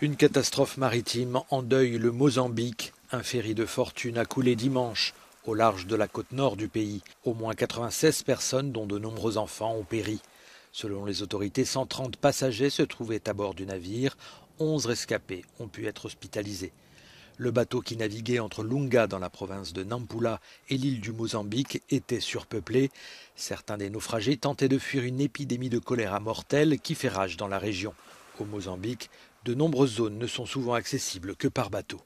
Une catastrophe maritime endeuille le Mozambique. Un ferry de fortune a coulé dimanche au large de la côte nord du pays. Au moins 96 personnes, dont de nombreux enfants, ont péri. Selon les autorités, 130 passagers se trouvaient à bord du navire. 11 rescapés ont pu être hospitalisés. Le bateau qui naviguait entre Lunga dans la province de Nampula et l'île du Mozambique était surpeuplé. Certains des naufragés tentaient de fuir une épidémie de choléra mortelle qui fait rage dans la région. Au Mozambique, de nombreuses zones ne sont souvent accessibles que par bateau.